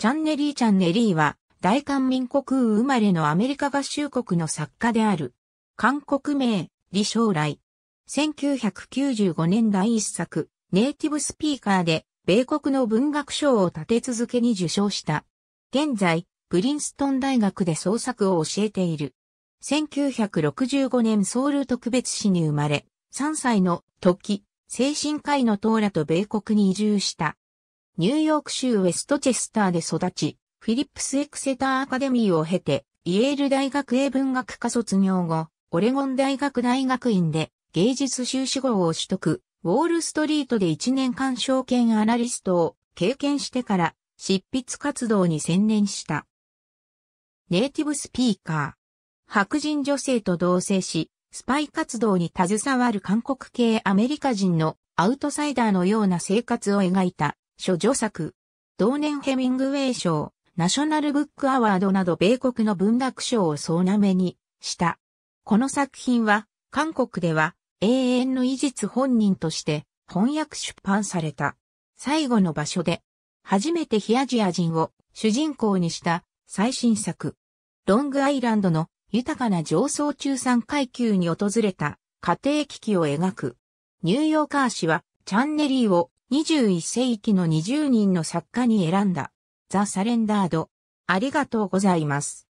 チャンネリー・チャンネリーは、大韓民国生まれのアメリカ合衆国の作家である。韓国名、李将来。1995年第一作、ネイティブスピーカーで、米国の文学賞を立て続けに受賞した。現在、プリンストン大学で創作を教えている。1965年ソウル特別市に生まれ、3歳の時、精神科医の唐らと米国に移住した。ニューヨーク州ウェストチェスターで育ち、フィリップス・エクセター・アカデミーを経て、イェール大学英文学科卒業後、オレゴン大学大学院で芸術修士号を取得、ウォールストリートで1年間証券アナリストを経験してから執筆活動に専念した。ネイティブスピーカー。白人女性と同棲し、スパイ活動に携わる韓国系アメリカ人のアウトサイダーのような生活を描いた諸女作。同年ヘミングウェイ賞、ナショナルブックアワードなど米国の文学賞を総なめにした。この作品は、韓国では永遠の遺実本人として翻訳出版された。最後の場所で、初めてヒアジア人を主人公にした最新作。ロングアイランドの豊かな上層中産階級に訪れた家庭危機を描く。ニューヨーカー氏はチャンネリーを21世紀の20人の作家に選んだ、ザ・サレンダード。ありがとうございます。